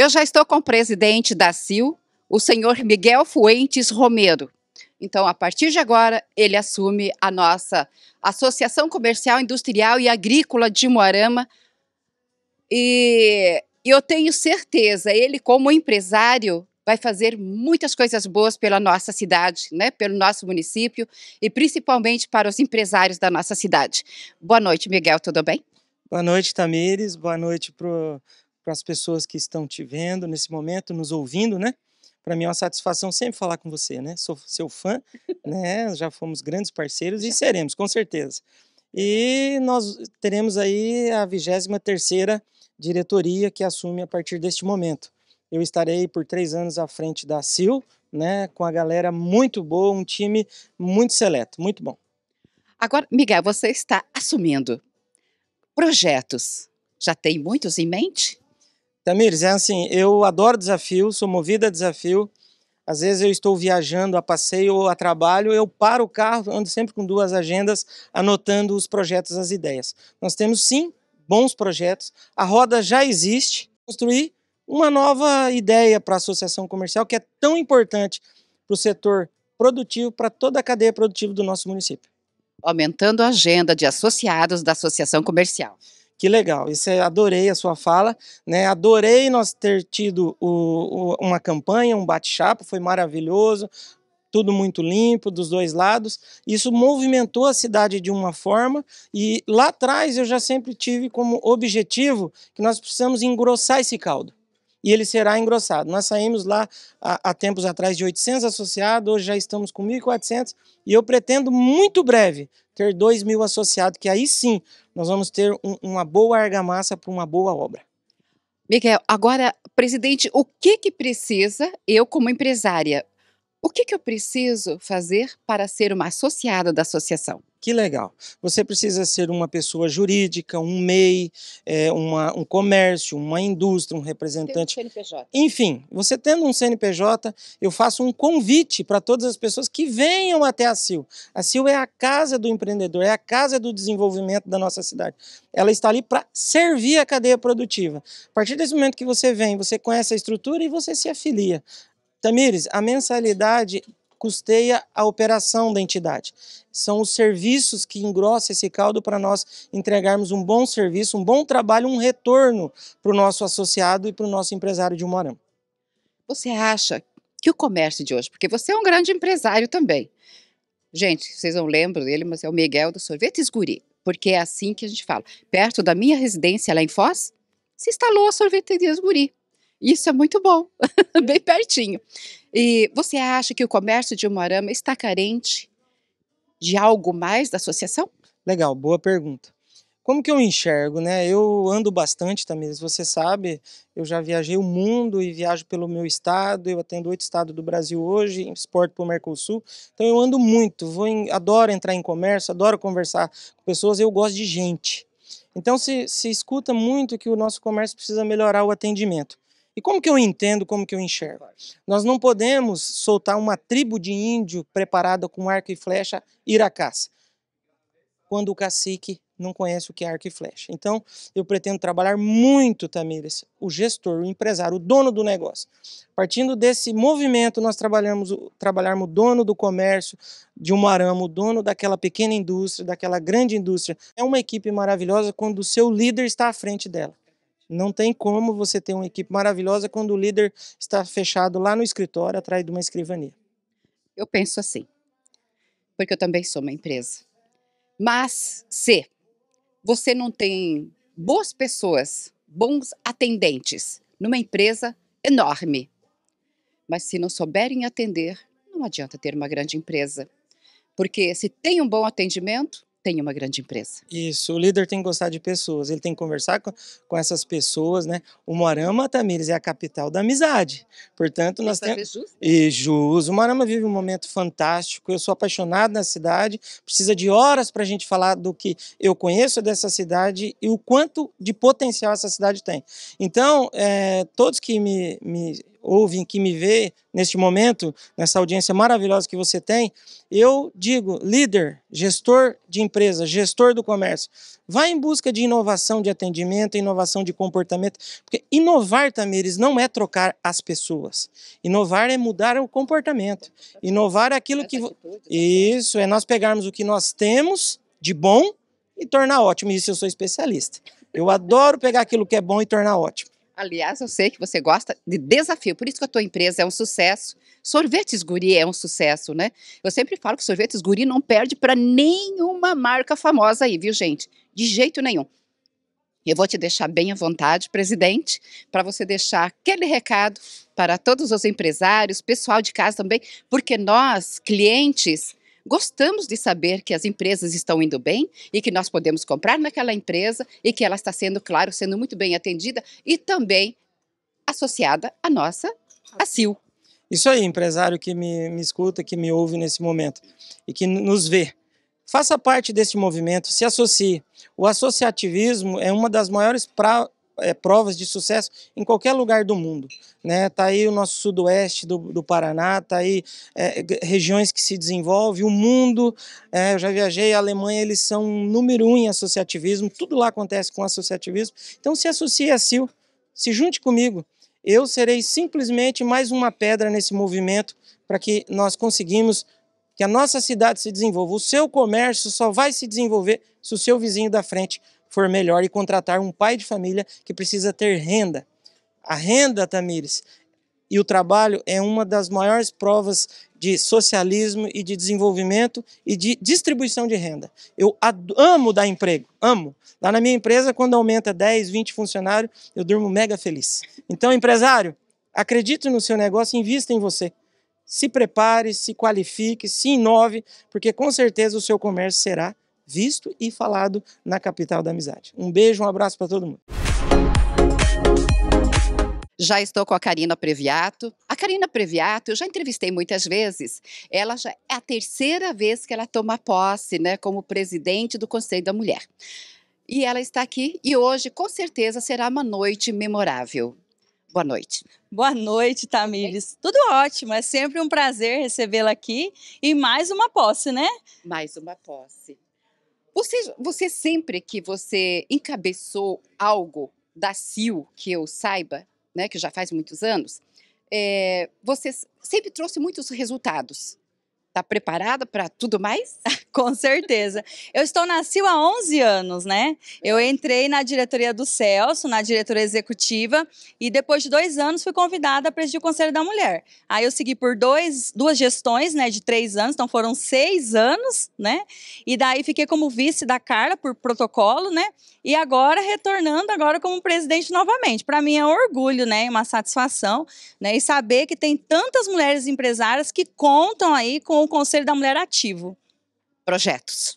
Eu já estou com o presidente da CIL, o senhor Miguel Fuentes Romero. Então, a partir de agora, ele assume a nossa Associação Comercial, Industrial e Agrícola de Moarama. E eu tenho certeza, ele, como empresário, vai fazer muitas coisas boas pela nossa cidade, né? pelo nosso município e principalmente para os empresários da nossa cidade. Boa noite, Miguel, tudo bem? Boa noite, Tamires. Boa noite para para as pessoas que estão te vendo nesse momento, nos ouvindo, né? Para mim é uma satisfação sempre falar com você, né? Sou seu fã, né? Já fomos grandes parceiros e seremos, com certeza. E nós teremos aí a 23ª diretoria que assume a partir deste momento. Eu estarei por três anos à frente da CIL, né, com a galera muito boa, um time muito seleto, muito bom. Agora, Miguel, você está assumindo projetos. Já tem muitos em mente? Tamires, é assim, eu adoro desafio, sou movida a desafio. Às vezes eu estou viajando a passeio ou a trabalho, eu paro o carro, ando sempre com duas agendas, anotando os projetos, as ideias. Nós temos sim bons projetos, a roda já existe. Construir uma nova ideia para a associação comercial que é tão importante para o setor produtivo, para toda a cadeia produtiva do nosso município. Aumentando a agenda de associados da associação comercial. Que legal, esse é, adorei a sua fala, né? Adorei nós ter tido o, o, uma campanha, um bate-chapa, foi maravilhoso, tudo muito limpo dos dois lados. Isso movimentou a cidade de uma forma e lá atrás eu já sempre tive como objetivo que nós precisamos engrossar esse caldo e ele será engrossado. Nós saímos lá há, há, tempos atrás de 800 associados, hoje já estamos com 1.400 e eu pretendo muito breve ter 2 mil associados, que aí sim nós vamos ter um, uma boa argamassa para uma boa obra. Miguel, agora, presidente, o que, que precisa eu, como empresária, o que, que eu preciso fazer para ser uma associada da associação? Que legal. Você precisa ser uma pessoa jurídica, um MEI, é, uma, um comércio, uma indústria, um representante. Tem um CNPJ. Enfim, você tendo um CNPJ, eu faço um convite para todas as pessoas que venham até a CIL. A CIL é a casa do empreendedor, é a casa do desenvolvimento da nossa cidade. Ela está ali para servir a cadeia produtiva. A partir desse momento que você vem, você conhece a estrutura e você se afilia. Tamires, a mensalidade custeia a operação da entidade. São os serviços que engrossam esse caldo para nós entregarmos um bom serviço, um bom trabalho, um retorno para o nosso associado e para o nosso empresário de Moarama. Você acha que o comércio de hoje, porque você é um grande empresário também. Gente, vocês não lembram dele, mas é o Miguel do Sorvetes Guri, porque é assim que a gente fala. Perto da minha residência lá em Foz, se instalou a sorveteria Guri. Isso é muito bom, bem pertinho. E você acha que o comércio de Umarama está carente de algo mais da associação? Legal, boa pergunta. Como que eu enxergo, né? Eu ando bastante, Tamires, você sabe, eu já viajei o mundo e viajo pelo meu estado, eu atendo oito estados do Brasil hoje, exporto para o Mercosul, então eu ando muito, vou em, adoro entrar em comércio, adoro conversar com pessoas, eu gosto de gente. Então se, se escuta muito que o nosso comércio precisa melhorar o atendimento. E como que eu entendo, como que eu enxergo? Nós não podemos soltar uma tribo de índio preparada com arco e flecha ir à caça, quando o cacique não conhece o que é arco e flecha. Então, eu pretendo trabalhar muito, Tamires, o gestor, o empresário, o dono do negócio. Partindo desse movimento, nós trabalhamos, trabalharmos o dono do comércio de um arama, o dono daquela pequena indústria, daquela grande indústria. É uma equipe maravilhosa quando o seu líder está à frente dela. Não tem como você ter uma equipe maravilhosa quando o líder está fechado lá no escritório, atrás de uma escrivania. Eu penso assim, porque eu também sou uma empresa. Mas se você não tem boas pessoas, bons atendentes numa empresa enorme, mas se não souberem atender, não adianta ter uma grande empresa. Porque se tem um bom atendimento, tem uma grande empresa. Isso, o líder tem que gostar de pessoas, ele tem que conversar com, com essas pessoas, né? O Moarama, Tamires, é a capital da amizade. Portanto, e nós temos. Jus? E Jus. O Moarama vive um momento fantástico. Eu sou apaixonado na cidade, precisa de horas para a gente falar do que eu conheço dessa cidade e o quanto de potencial essa cidade tem. Então, é, todos que me, me ouve, que me vê neste momento, nessa audiência maravilhosa que você tem, eu digo, líder, gestor de empresa, gestor do comércio, vá em busca de inovação de atendimento, inovação de comportamento, porque inovar, Tamires, não é trocar as pessoas. Inovar é mudar o comportamento. Inovar é aquilo que... Né? Isso, é nós pegarmos o que nós temos de bom e tornar ótimo. Isso eu sou especialista. Eu adoro pegar aquilo que é bom e tornar ótimo. Aliás, eu sei que você gosta de desafio, por isso que a tua empresa é um sucesso. Sorvetes Guri é um sucesso, né? Eu sempre falo que Sorvetes Guri não perde para nenhuma marca famosa aí, viu, gente? De jeito nenhum. Eu vou te deixar bem à vontade, presidente, para você deixar aquele recado para todos os empresários, pessoal de casa também, porque nós, clientes, Gostamos de saber que as empresas estão indo bem e que nós podemos comprar naquela empresa e que ela está sendo, claro, sendo muito bem atendida e também associada à nossa ACIL. Isso aí, empresário que me, me escuta, que me ouve nesse momento e que nos vê. Faça parte desse movimento, se associe. O associativismo é uma das maiores pra, é, provas de sucesso em qualquer lugar do mundo. Né? Tá aí o nosso sudoeste do, do Paraná, tá aí é, regiões que se desenvolvem, o mundo. É, eu já viajei, a Alemanha, eles são número um em associativismo, tudo lá acontece com associativismo. Então se associe a SIL, se junte comigo. Eu serei simplesmente mais uma pedra nesse movimento para que nós conseguimos que a nossa cidade se desenvolva. O seu comércio só vai se desenvolver se o seu vizinho da frente for melhor e contratar um pai de família que precisa ter renda. A renda, Tamires, e o trabalho é uma das maiores provas de socialismo e de desenvolvimento e de distribuição de renda. Eu amo dar emprego, amo. Lá na minha empresa, quando aumenta 10, 20 funcionários, eu durmo mega feliz. Então, empresário, acredite no seu negócio, invista em você. Se prepare, se qualifique, se inove, porque com certeza o seu comércio será visto e falado na capital da amizade. Um beijo, um abraço para todo mundo. Já estou com a Karina Previato. A Karina Previato, eu já entrevistei muitas vezes. Ela já é a terceira vez que ela toma posse, né, como presidente do Conselho da Mulher. E ela está aqui e hoje, com certeza, será uma noite memorável. Boa noite. Boa noite, Tamires. Tudo ótimo, é sempre um prazer recebê-la aqui e mais uma posse, né? Mais uma posse. Você, você sempre que você encabeçou algo da CIL, que eu saiba, né, que já faz muitos anos, é, você sempre trouxe muitos resultados. Está preparada para tudo mais? Com certeza. Eu estou na há 11 anos, né? Eu entrei na diretoria do Celso, na diretoria executiva, e depois de dois anos fui convidada a presidir o Conselho da Mulher. Aí eu segui por dois, duas gestões, né, de três anos, então foram seis anos, né? E daí fiquei como vice da Carla por protocolo, né? E agora retornando agora como presidente novamente. Para mim é um orgulho, né? Uma satisfação, né? E saber que tem tantas mulheres empresárias que contam aí com o Conselho da Mulher ativo projetos.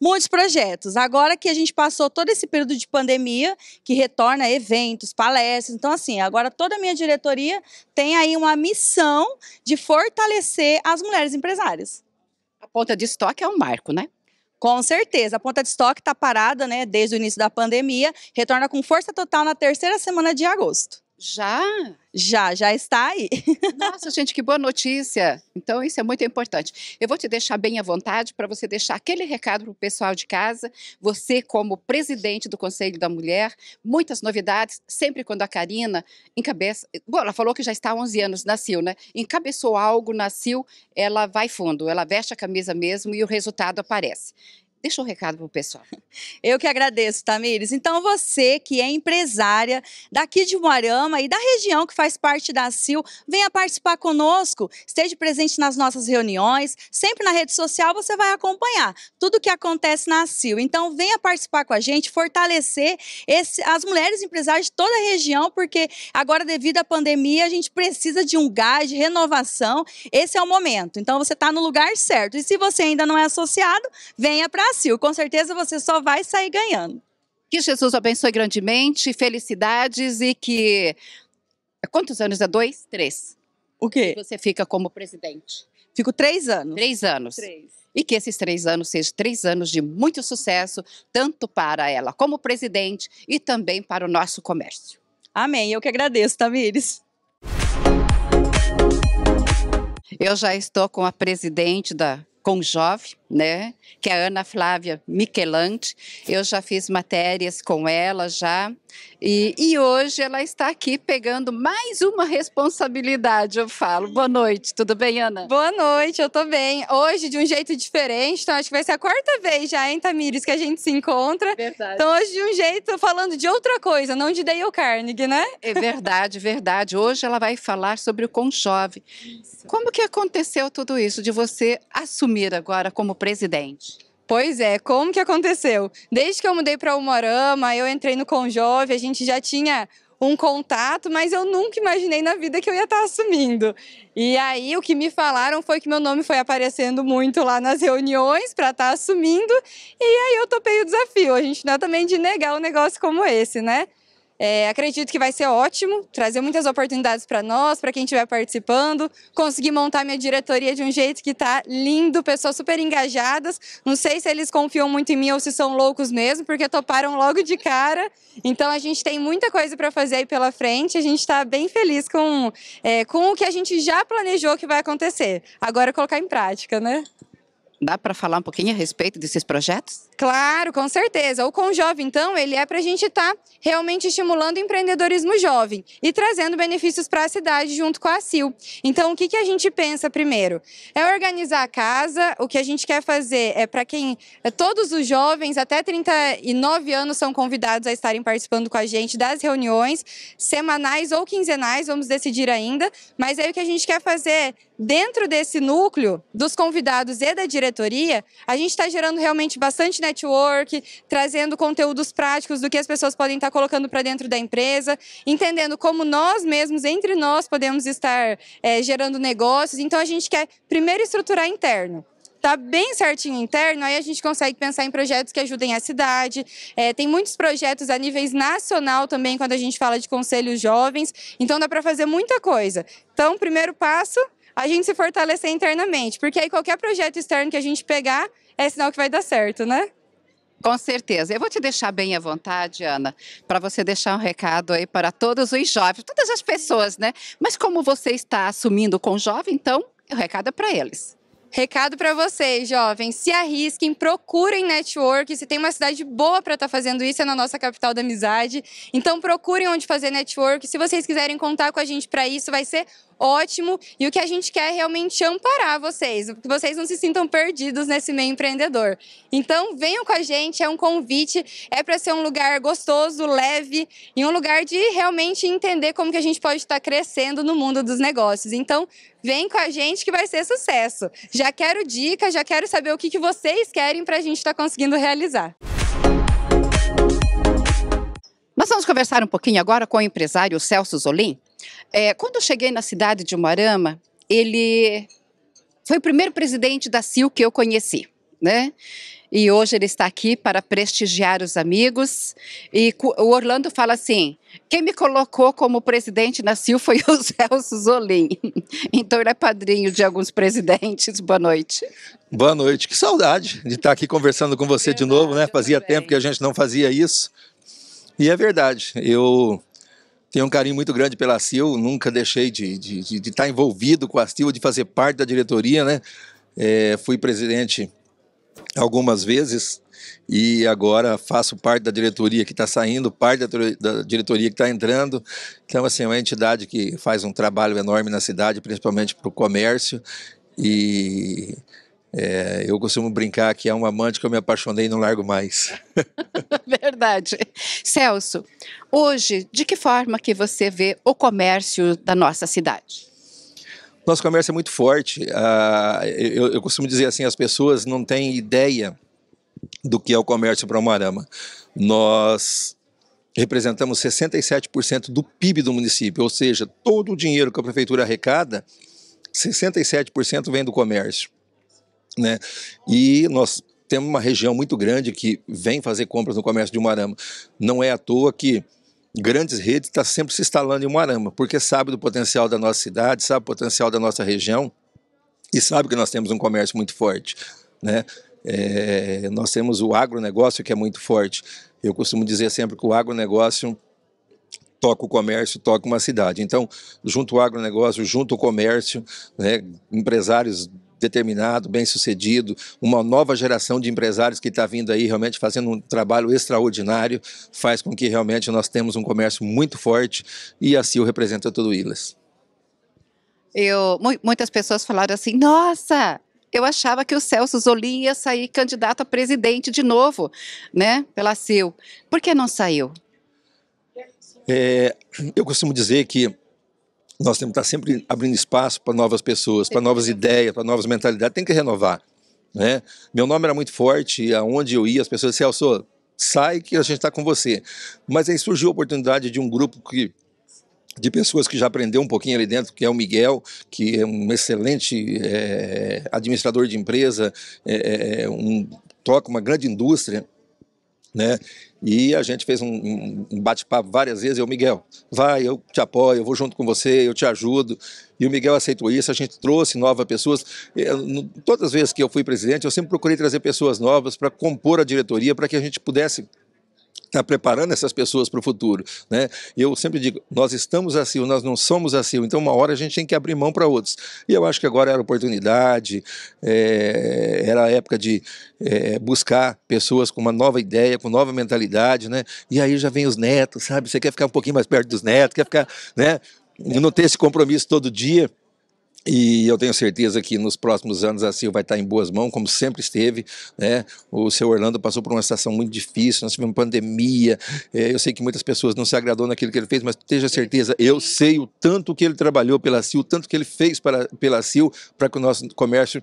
Muitos projetos. Agora que a gente passou todo esse período de pandemia, que retorna eventos, palestras. Então, assim, agora toda a minha diretoria tem aí uma missão de fortalecer as mulheres empresárias. A ponta de estoque é um marco, né? Com certeza. A ponta de estoque está parada né, desde o início da pandemia, retorna com força total na terceira semana de agosto. Já? Já, já está aí. Nossa, gente, que boa notícia. Então, isso é muito importante. Eu vou te deixar bem à vontade para você deixar aquele recado para o pessoal de casa. Você, como presidente do Conselho da Mulher, muitas novidades, sempre quando a Karina encabeça. Bom, ela falou que já está há 11 anos, nasceu, né? Encabeçou algo, nasceu, ela vai fundo, ela veste a camisa mesmo e o resultado aparece. Deixa um recado pro pessoal. Eu que agradeço, Tamires. Então, você que é empresária daqui de Moarama e da região que faz parte da CIL, venha participar conosco. Esteja presente nas nossas reuniões. Sempre na rede social você vai acompanhar tudo o que acontece na CIL. Então, venha participar com a gente, fortalecer esse, as mulheres empresárias de toda a região, porque agora, devido à pandemia, a gente precisa de um gás, de renovação. Esse é o momento. Então, você está no lugar certo. E se você ainda não é associado, venha para fácil, com certeza você só vai sair ganhando. Que Jesus abençoe grandemente, felicidades e que. Quantos anos é? Dois? Três. O quê? Que você fica como presidente. Fico três anos. Três anos. Três. E que esses três anos sejam três anos de muito sucesso, tanto para ela como presidente e também para o nosso comércio. Amém. Eu que agradeço, Tamires. Eu já estou com a presidente da com Jove, né? Que é a Ana Flávia Michelante. Eu já fiz matérias com ela já. E, e hoje ela está aqui pegando mais uma responsabilidade, eu falo. Boa noite, tudo bem, Ana? Boa noite, eu tô bem. Hoje, de um jeito diferente, então acho que vai ser a quarta vez já, em Tamires, que a gente se encontra. Verdade. Então, hoje, de um jeito, falando de outra coisa, não de Dale Carnegie, né? É verdade, verdade. Hoje ela vai falar sobre o Conchove. Isso. Como que aconteceu tudo isso, de você assumir assumir agora como presidente? Pois é, como que aconteceu? Desde que eu mudei para Morama, eu entrei no Conjove, a gente já tinha um contato, mas eu nunca imaginei na vida que eu ia estar tá assumindo. E aí o que me falaram foi que meu nome foi aparecendo muito lá nas reuniões para estar tá assumindo, e aí eu topei o desafio. A gente não é também de negar um negócio como esse, né? É, acredito que vai ser ótimo, trazer muitas oportunidades para nós, para quem estiver participando. Consegui montar minha diretoria de um jeito que está lindo, pessoas super engajadas. Não sei se eles confiam muito em mim ou se são loucos mesmo, porque toparam logo de cara. Então a gente tem muita coisa para fazer aí pela frente. A gente está bem feliz com, é, com o que a gente já planejou que vai acontecer. Agora colocar em prática, né? Dá para falar um pouquinho a respeito desses projetos? Claro, com certeza. O jovem, então, ele é para a gente estar tá realmente estimulando o empreendedorismo jovem e trazendo benefícios para a cidade junto com a CIL. Então, o que, que a gente pensa primeiro? É organizar a casa, o que a gente quer fazer é para quem... É, todos os jovens até 39 anos são convidados a estarem participando com a gente das reuniões, semanais ou quinzenais, vamos decidir ainda. Mas aí o que a gente quer fazer é, dentro desse núcleo dos convidados e da diretoria, a gente está gerando realmente bastante network, trazendo conteúdos práticos do que as pessoas podem estar colocando para dentro da empresa, entendendo como nós mesmos, entre nós, podemos estar é, gerando negócios. Então, a gente quer primeiro estruturar interno tá bem certinho interno, aí a gente consegue pensar em projetos que ajudem a cidade. É, tem muitos projetos a níveis nacional também, quando a gente fala de conselhos jovens. Então dá para fazer muita coisa. Então, primeiro passo, a gente se fortalecer internamente, porque aí qualquer projeto externo que a gente pegar, é sinal que vai dar certo, né? Com certeza. Eu vou te deixar bem à vontade, Ana, para você deixar um recado aí para todos os jovens, todas as pessoas, né? Mas como você está assumindo com jovem, então o recado é para eles. Recado para vocês, jovens, se arrisquem, procurem network. Se tem uma cidade boa para estar tá fazendo isso, é na nossa capital da amizade. Então procurem onde fazer network. Se vocês quiserem contar com a gente para isso, vai ser ótimo. E o que a gente quer é realmente amparar vocês, que vocês não se sintam perdidos nesse meio empreendedor. Então, venham com a gente, é um convite, é para ser um lugar gostoso, leve e um lugar de realmente entender como que a gente pode estar crescendo no mundo dos negócios. Então, vem com a gente que vai ser sucesso. Já quero dicas, já quero saber o que, que vocês querem para a gente estar tá conseguindo realizar. Nós vamos conversar um pouquinho agora com o empresário Celso Zolim, é, quando eu cheguei na cidade de Moarama, ele foi o primeiro presidente da CIL que eu conheci. Né? E hoje ele está aqui para prestigiar os amigos. E o Orlando fala assim: quem me colocou como presidente na CIL foi o Celso Zolim. Então ele é padrinho de alguns presidentes. Boa noite. Boa noite. Que saudade de estar aqui conversando com você verdade, de novo, né? Fazia tempo que a gente não fazia isso. E é verdade. Eu tenho um carinho muito grande pela CIL, nunca deixei de estar de, de, de tá envolvido com a CIL, de fazer parte da diretoria, né? É, fui presidente algumas vezes e agora faço parte da diretoria que está saindo, parte da, diretoria que está entrando. Então, assim, é uma entidade que faz um trabalho enorme na cidade, principalmente para o comércio. E é, eu costumo brincar que é uma amante que eu me apaixonei e não largo mais. Verdade. Celso, hoje, de que forma que você vê o comércio da nossa cidade? Nosso comércio é muito forte. Ah, eu, eu costumo dizer assim, as pessoas não têm ideia do que é o comércio para Umarama. Nós representamos 67% do PIB do município, ou seja, todo o dinheiro que a prefeitura arrecada, 67% vem do comércio. Né? E nós temos uma região muito grande que vem fazer compras no comércio de Umarama. Não é à toa que grandes redes estão tá sempre se instalando em Umarama, porque sabe do potencial da nossa cidade, sabe o potencial da nossa região e sabe que nós temos um comércio muito forte. Né? É, nós temos o agronegócio que é muito forte. Eu costumo dizer sempre que o agronegócio toca o comércio, toca uma cidade. Então, junto o agronegócio, junto o comércio, né, empresários determinado, bem sucedido, uma nova geração de empresários que está vindo aí realmente fazendo um trabalho extraordinário, faz com que realmente nós temos um comércio muito forte e a CIL representa todo o Ilhas. Eu, muitas pessoas falaram assim, nossa, eu achava que o Celso Zoli ia sair candidato a presidente de novo, né, pela CIL. Por que não saiu? É, eu costumo dizer que nós temos que estar sempre abrindo espaço para novas pessoas, para novas ideias, para novas mentalidades. Tem que renovar. Né? Meu nome era muito forte, aonde eu ia, as pessoas disseram, Celso, sai que a gente está com você. Mas aí surgiu a oportunidade de um grupo que de pessoas que já aprendeu um pouquinho ali dentro, que é o Miguel, que é um excelente é, administrador de empresa, é, um, toca uma grande indústria, né? E a gente fez um, um bate-papo várias vezes. Eu, Miguel, vai, eu te apoio, eu vou junto com você, eu te ajudo. E o Miguel aceitou isso. A gente trouxe novas pessoas. Eu, eh, todas as vezes que eu fui presidente, eu sempre procurei trazer pessoas novas para compor a diretoria, para que a gente pudesse está preparando essas pessoas para o futuro. Né? eu sempre digo, nós estamos assim, nós não somos assim, então uma hora a gente tem que abrir mão para outros. E eu acho que agora era oportunidade, é, era a época de é, buscar pessoas com uma nova ideia, com nova mentalidade, né? E aí já vem os netos, sabe? Você quer ficar um pouquinho mais perto dos netos, quer ficar, né? Não ter esse compromisso todo dia. E eu tenho certeza que nos próximos anos a Sil vai estar em boas mãos, como sempre esteve. Né? O seu Orlando passou por uma situação muito difícil, nós tivemos pandemia. É, eu sei que muitas pessoas não se agradou naquilo que ele fez, mas tenha certeza, eu sei o tanto que ele trabalhou pela Sil, o tanto que ele fez para, pela Sil, para que o nosso comércio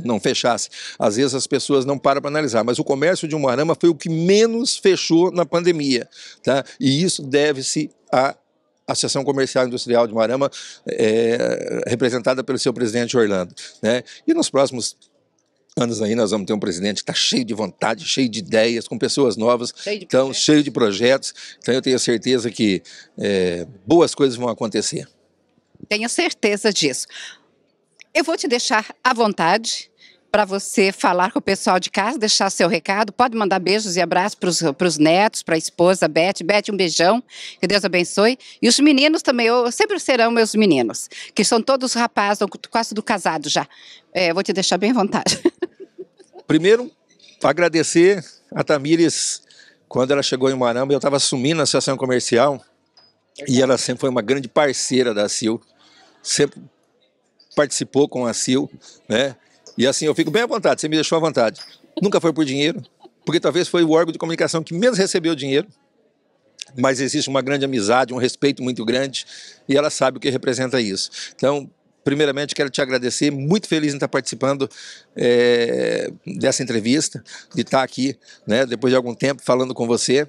não fechasse. Às vezes as pessoas não param para analisar, mas o comércio de Umarama foi o que menos fechou na pandemia. Tá? E isso deve-se a Associação Comercial Industrial de Marama, é, representada pelo seu presidente Orlando. Né? E nos próximos anos aí nós vamos ter um presidente que está cheio de vontade, cheio de ideias, com pessoas novas, cheio então projetos. cheio de projetos. Então eu tenho certeza que é, boas coisas vão acontecer. Tenho certeza disso. Eu vou te deixar à vontade para você falar com o pessoal de casa, deixar seu recado. Pode mandar beijos e abraços para os netos, para a esposa Beth. Beth, um beijão, que Deus abençoe. E os meninos também, eu, sempre serão meus meninos, que são todos rapazes, quase do casado já. É, vou te deixar bem à vontade. Primeiro, agradecer a Tamires, quando ela chegou em Maramba, eu estava assumindo a associação comercial, e ela sempre foi uma grande parceira da Sil, sempre participou com a Sil, né? E assim, eu fico bem à vontade, você me deixou à vontade. Nunca foi por dinheiro, porque talvez foi o órgão de comunicação que menos recebeu dinheiro, mas existe uma grande amizade, um respeito muito grande, e ela sabe o que representa isso. Então, primeiramente, quero te agradecer, muito feliz em estar participando é, dessa entrevista, de estar aqui, né, depois de algum tempo, falando com você.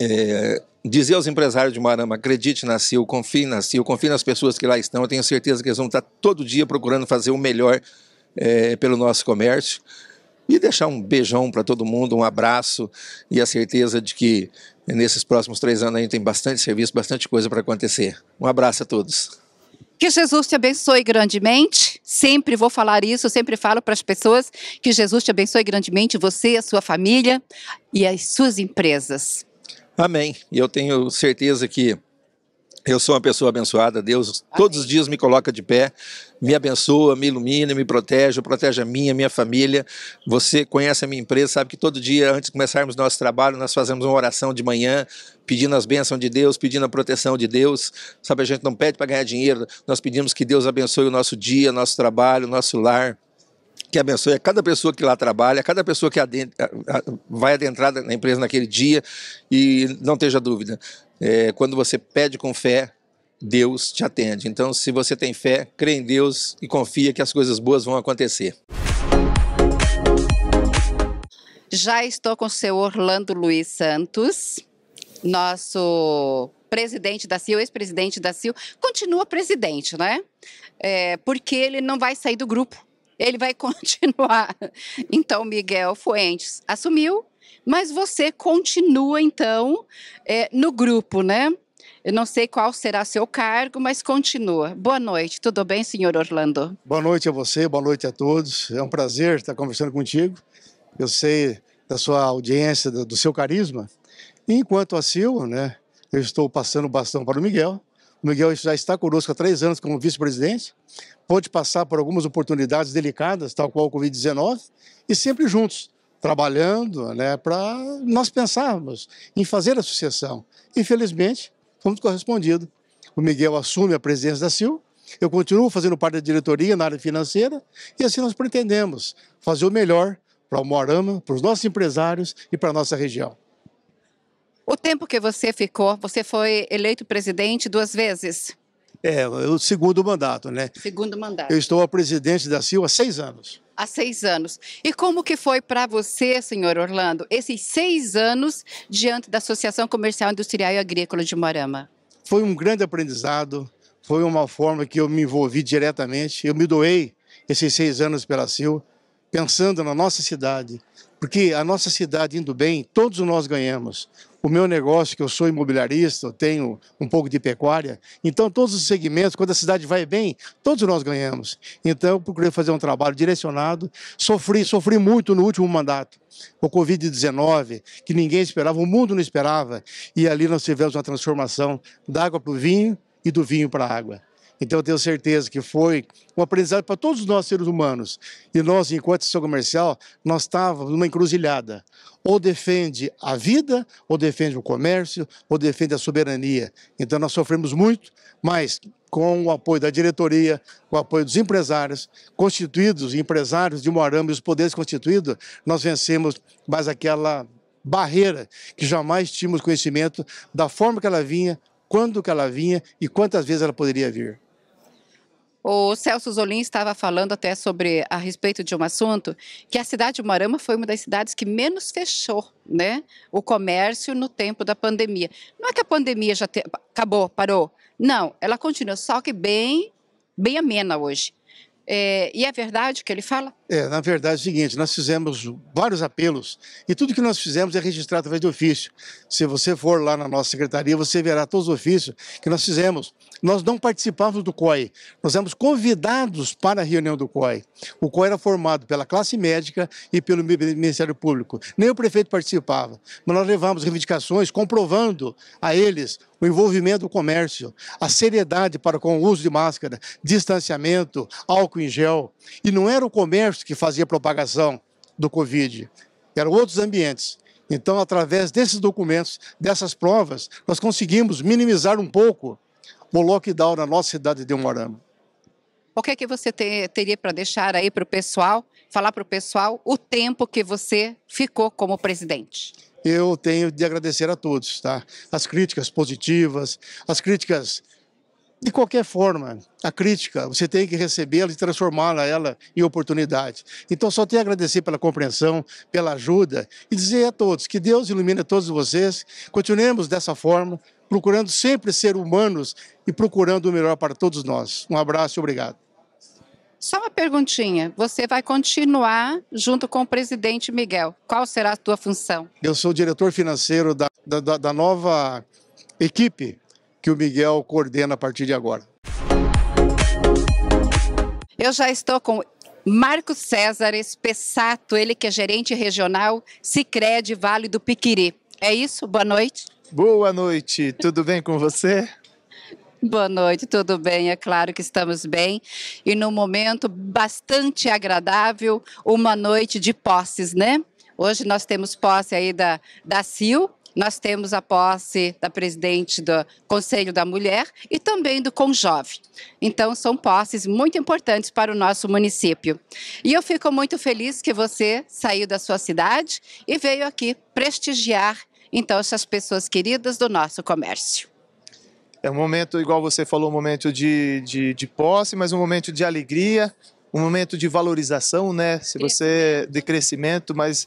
É, dizer aos empresários de Marama, acredite na CIL, confie na CIL, confie nas pessoas que lá estão, eu tenho certeza que eles vão estar todo dia procurando fazer o melhor é, pelo nosso comércio. E deixar um beijão para todo mundo, um abraço e a certeza de que nesses próximos três anos a gente tem bastante serviço, bastante coisa para acontecer. Um abraço a todos. Que Jesus te abençoe grandemente. Sempre vou falar isso, sempre falo para as pessoas que Jesus te abençoe grandemente, você, a sua família e as suas empresas. Amém. E eu tenho certeza que eu sou uma pessoa abençoada, Deus Amém. todos os dias me coloca de pé, me abençoa, me ilumina, me protege, protege a minha, minha família. Você conhece a minha empresa, sabe que todo dia, antes de começarmos nosso trabalho, nós fazemos uma oração de manhã, pedindo as bênçãos de Deus, pedindo a proteção de Deus. Sabe, a gente não pede para ganhar dinheiro, nós pedimos que Deus abençoe o nosso dia, nosso trabalho, nosso lar que abençoe a cada pessoa que lá trabalha, a cada pessoa que vai adentrar na empresa naquele dia. E não esteja dúvida, é, quando você pede com fé, Deus te atende. Então, se você tem fé, crê em Deus e confia que as coisas boas vão acontecer. Já estou com o senhor Orlando Luiz Santos, nosso presidente da CIO, ex-presidente da CIO, continua presidente, né? É, porque ele não vai sair do grupo ele vai continuar. Então, Miguel Fuentes assumiu, mas você continua, então, é, no grupo, né? Eu não sei qual será seu cargo, mas continua. Boa noite, tudo bem, senhor Orlando? Boa noite a você, boa noite a todos. É um prazer estar conversando contigo. Eu sei da sua audiência, do seu carisma. enquanto a Silva, né, eu estou passando o bastão para o Miguel, Miguel já está conosco há três anos como vice-presidente, pôde passar por algumas oportunidades delicadas, tal qual o Covid-19, e sempre juntos, trabalhando né, para nós pensarmos em fazer a sucessão. Infelizmente, fomos correspondidos. O Miguel assume a presidência da CIL, eu continuo fazendo parte da diretoria na área financeira, e assim nós pretendemos fazer o melhor para o Moarama, para os nossos empresários e para a nossa região. O tempo que você ficou, você foi eleito presidente duas vezes. É, o segundo mandato, né? Segundo mandato. Eu estou a presidente da Silva há seis anos. Há seis anos. E como que foi para você, senhor Orlando, esses seis anos diante da Associação Comercial, Industrial e Agrícola de Morama? Foi um grande aprendizado, foi uma forma que eu me envolvi diretamente. Eu me doei esses seis anos pela Silva, pensando na nossa cidade, porque a nossa cidade indo bem, todos nós ganhamos. O meu negócio, que eu sou imobiliarista, eu tenho um pouco de pecuária. Então, todos os segmentos, quando a cidade vai bem, todos nós ganhamos. Então, eu procurei fazer um trabalho direcionado. Sofri, sofri muito no último mandato. O Covid-19, que ninguém esperava, o mundo não esperava. E ali nós tivemos uma transformação da água para o vinho e do vinho para a água. Então eu tenho certeza que foi um aprendizado para todos nós seres humanos. E nós, enquanto seção comercial, nós estávamos numa encruzilhada. Ou defende a vida, ou defende o comércio, ou defende a soberania. Então nós sofremos muito, mas com o apoio da diretoria, com o apoio dos empresários, constituídos, empresários de Moarama e os poderes constituídos, nós vencemos mais aquela barreira que jamais tínhamos conhecimento da forma que ela vinha, quando que ela vinha e quantas vezes ela poderia vir. O Celso Zolim estava falando até sobre a respeito de um assunto que a cidade de Moarama foi uma das cidades que menos fechou, né, o comércio no tempo da pandemia. Não é que a pandemia já te... acabou, parou. Não, ela continua, só que bem, bem amena hoje. É, e é verdade que ele fala, é, na verdade, é o seguinte: nós fizemos vários apelos e tudo que nós fizemos é registrado através de ofício. Se você for lá na nossa secretaria, você verá todos os ofícios que nós fizemos. Nós não participávamos do COI, nós éramos convidados para a reunião do COI. O COI era formado pela classe médica e pelo Ministério Público. Nem o prefeito participava, mas nós levamos reivindicações comprovando a eles o envolvimento do comércio, a seriedade para com o uso de máscara, distanciamento, álcool em gel. E não era o comércio que fazia propagação do Covid, eram outros ambientes. Então, através desses documentos, dessas provas, nós conseguimos minimizar um pouco o lockdown na nossa cidade de Umorama. O que é que você teria para deixar aí para o pessoal, falar para o pessoal o tempo que você ficou como presidente? Eu tenho de agradecer a todos, tá? As críticas positivas, as críticas de qualquer forma, a crítica, você tem que recebê-la e transformá-la ela em oportunidade. Então, só tenho a agradecer pela compreensão, pela ajuda e dizer a todos que Deus ilumine todos vocês. Continuemos dessa forma, procurando sempre ser humanos e procurando o melhor para todos nós. Um abraço e obrigado. Só uma perguntinha. Você vai continuar junto com o presidente Miguel. Qual será a sua função? Eu sou o diretor financeiro da, da, da nova equipe que o Miguel coordena a partir de agora. Eu já estou com Marco César Espessato, ele que é gerente regional Sicredi Vale do Piquiri. É isso? Boa noite. Boa noite. Tudo bem com você? Boa noite, tudo bem? É claro que estamos bem. E num momento bastante agradável, uma noite de posses, né? Hoje nós temos posse aí da, da CIL, nós temos a posse da presidente do Conselho da Mulher e também do Conjove. Então, são posses muito importantes para o nosso município. E eu fico muito feliz que você saiu da sua cidade e veio aqui prestigiar, então, essas pessoas queridas do nosso comércio. É um momento, igual você falou, um momento de, de, de posse, mas um momento de alegria, um momento de valorização, né? Se você... de crescimento, mas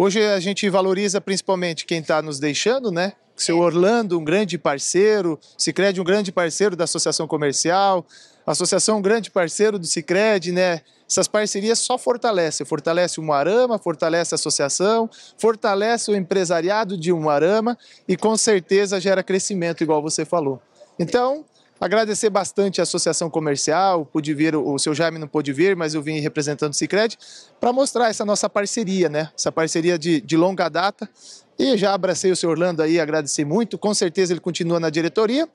Hoje a gente valoriza principalmente quem está nos deixando, né? Seu Orlando, um grande parceiro, Sicredi um grande parceiro da Associação Comercial, Associação um grande parceiro do Sicredi, né? Essas parcerias só fortalecem, fortalece o Moarama, fortalece a associação, fortalece o empresariado de Moarama e com certeza gera crescimento, igual você falou. Então, Agradecer bastante a Associação Comercial, pude ver o seu Jaime não pôde vir, mas eu vim representando o Cicred, para mostrar essa nossa parceria, né? Essa parceria de, de longa data. E já abracei o seu Orlando aí, agradeci muito. Com certeza ele continua na diretoria.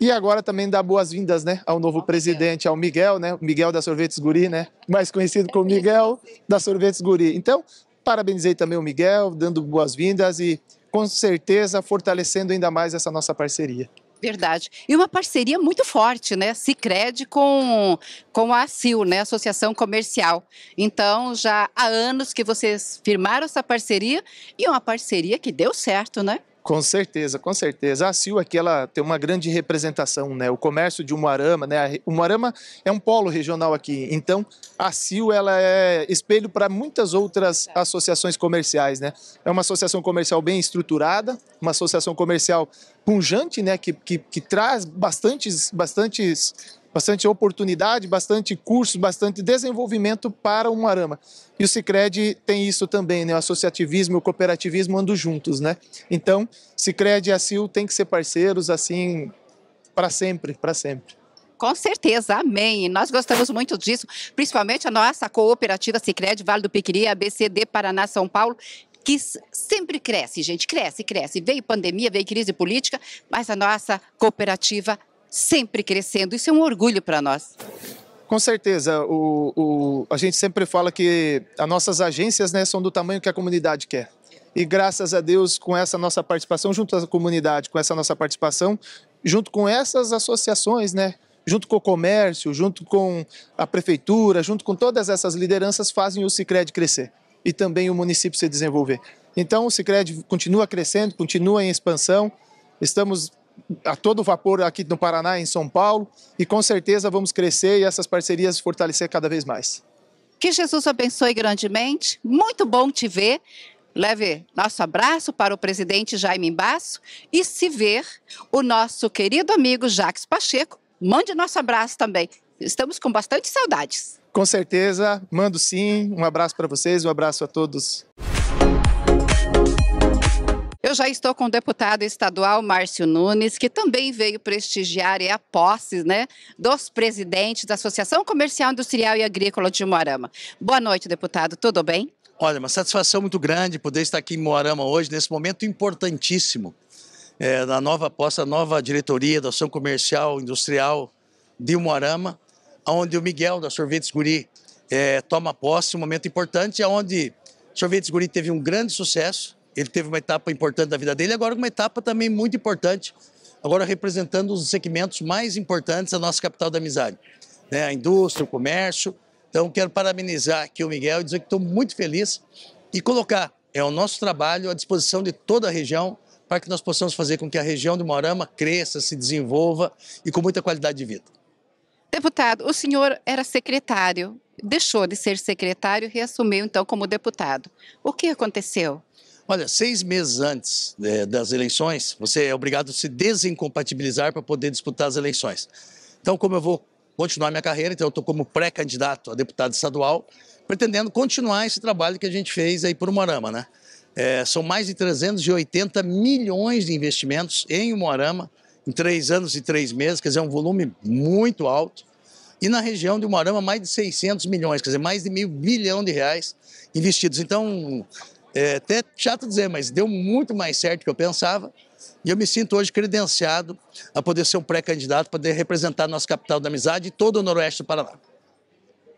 E agora também dar boas-vindas, né, ao novo presidente, ao Miguel, né, Miguel da Sorvetes Guri, né, mais conhecido como Miguel da Sorvetes Guri. Então, parabenizei também o Miguel, dando boas-vindas e com certeza fortalecendo ainda mais essa nossa parceria. Verdade. E uma parceria muito forte, né? Cicred com, com a ACIL, né? Associação Comercial. Então, já há anos que vocês firmaram essa parceria e é uma parceria que deu certo, né? Com certeza, com certeza. A Sil aqui ela tem uma grande representação, né? O comércio de Umuarama, né? Umuarama é um polo regional aqui. Então, a Sil ela é espelho para muitas outras é. associações comerciais, né? É uma associação comercial bem estruturada, uma associação comercial pungente, né? Que, que, que traz bastantes, bastantes bastante oportunidade, bastante curso, bastante desenvolvimento para o Moarama. E o Cicred tem isso também, né? O associativismo e o cooperativismo andam juntos, né? Então, Cicred e a CIL tem que ser parceiros assim para sempre, para sempre. Com certeza, amém. Nós gostamos muito disso, principalmente a nossa cooperativa Cicred, Vale do Piquiri, ABCD Paraná São Paulo, que sempre cresce, gente, cresce, cresce. Veio pandemia, veio crise política, mas a nossa cooperativa sempre crescendo. Isso é um orgulho para nós. Com certeza, o, o, a gente sempre fala que as nossas agências né, são do tamanho que a comunidade quer. E graças a Deus, com essa nossa participação junto à comunidade, com essa nossa participação, junto com essas associações, né, junto com o comércio, junto com a prefeitura, junto com todas essas lideranças, fazem o Cicred crescer e também o município se desenvolver. Então, o Cicred continua crescendo, continua em expansão. Estamos a todo vapor aqui no Paraná, em São Paulo, e com certeza vamos crescer e essas parcerias fortalecer cada vez mais. Que Jesus abençoe grandemente. Muito bom te ver. Leve nosso abraço para o presidente Jaime Embaço e se ver o nosso querido amigo Jacques Pacheco, mande nosso abraço também. Estamos com bastante saudades. Com certeza, mando sim. Um abraço para vocês, um abraço a todos. Eu já estou com o deputado estadual Márcio Nunes, que também veio prestigiar é a posse né, dos presidentes da Associação Comercial, Industrial e Agrícola de Moarama. Boa noite, deputado. Tudo bem? Olha, uma satisfação muito grande poder estar aqui em Moarama hoje, nesse momento importantíssimo é, da nova posse, da nova diretoria da Ação Comercial Industrial de Moarama, onde o Miguel da Sorvetes Guri é, toma posse, um momento importante, onde Sorvetes Guri teve um grande sucesso ele teve uma etapa importante da vida dele, agora uma etapa também muito importante, agora representando os segmentos mais importantes da nossa capital da amizade, né? a indústria, o comércio. Então, quero parabenizar aqui o Miguel e dizer que estou muito feliz e colocar é o nosso trabalho à disposição de toda a região para que nós possamos fazer com que a região de Moarama cresça, se desenvolva e com muita qualidade de vida. Deputado, o senhor era secretário, deixou de ser secretário e reassumiu então como deputado. O que aconteceu? Olha, seis meses antes é, das eleições, você é obrigado a se desincompatibilizar para poder disputar as eleições. Então, como eu vou continuar minha carreira, então eu estou como pré-candidato a deputado estadual, pretendendo continuar esse trabalho que a gente fez aí por Umarama, né? É, são mais de 380 milhões de investimentos em Umarama em três anos e três meses, quer dizer, é um volume muito alto. E na região de Umarama, mais de 600 milhões, quer dizer, mais de meio bilhão de reais investidos. Então, é até chato dizer, mas deu muito mais certo do que eu pensava. E eu me sinto hoje credenciado a poder ser um pré-candidato, poder representar nossa capital da amizade e todo o Noroeste do Paraná.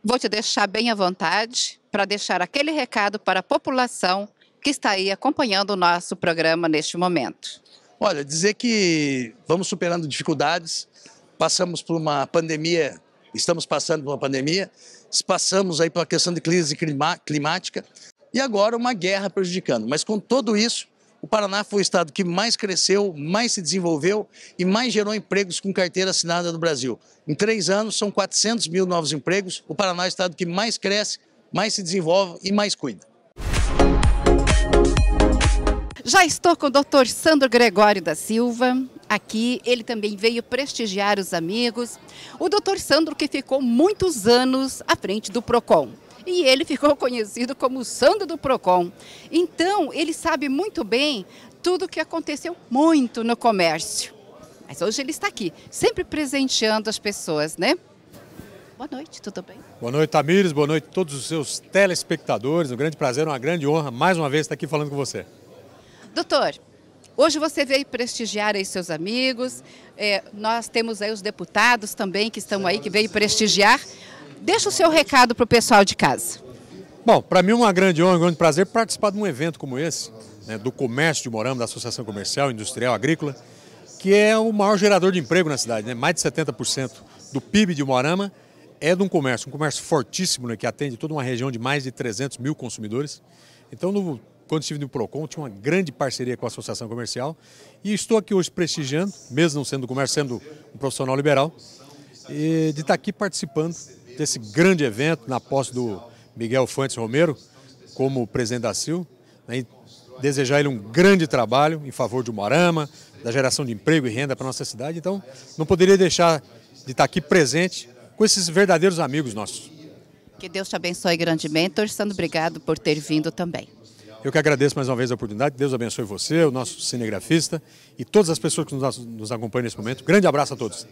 Vou te deixar bem à vontade para deixar aquele recado para a população que está aí acompanhando o nosso programa neste momento. Olha, dizer que vamos superando dificuldades, passamos por uma pandemia, estamos passando por uma pandemia, passamos aí pela questão de crise climática, e agora uma guerra prejudicando. Mas com tudo isso, o Paraná foi o estado que mais cresceu, mais se desenvolveu e mais gerou empregos com carteira assinada no Brasil. Em três anos, são 400 mil novos empregos. O Paraná é o estado que mais cresce, mais se desenvolve e mais cuida. Já estou com o doutor Sandro Gregório da Silva. Aqui ele também veio prestigiar os amigos. O doutor Sandro que ficou muitos anos à frente do PROCON e ele ficou conhecido como o Sandro do Procon. Então, ele sabe muito bem tudo o que aconteceu muito no comércio. Mas hoje ele está aqui, sempre presenteando as pessoas, né? Boa noite, tudo bem? Boa noite, Tamires. Boa noite a todos os seus telespectadores. Um grande prazer, uma grande honra, mais uma vez, estar aqui falando com você. Doutor, hoje você veio prestigiar aí seus amigos. É, nós temos aí os deputados também que estão aí, que veio prestigiar. Deixa o seu recado para o pessoal de casa. Bom, para mim é uma grande honra, um grande prazer participar de um evento como esse, né, do Comércio de Morama, da Associação Comercial, Industrial, Agrícola, que é o maior gerador de emprego na cidade, né? mais de 70% do PIB de Morama é de um comércio, um comércio fortíssimo, né, que atende toda uma região de mais de 300 mil consumidores. Então, no, quando estive no PROCON, tinha uma grande parceria com a Associação Comercial e estou aqui hoje prestigiando, mesmo não sendo do comércio, sendo um profissional liberal, de estar aqui participando desse grande evento na posse do Miguel Fantes Romero como presidente da CIL. Né, desejar ele um grande trabalho em favor de Moarama, da geração de emprego e renda para nossa cidade. Então, não poderia deixar de estar aqui presente com esses verdadeiros amigos nossos. Que Deus te abençoe grandemente. Torçando, obrigado por ter vindo também. Eu que agradeço mais uma vez a oportunidade. Deus abençoe você, o nosso cinegrafista e todas as pessoas que nos, nos acompanham nesse momento. Grande abraço a todos.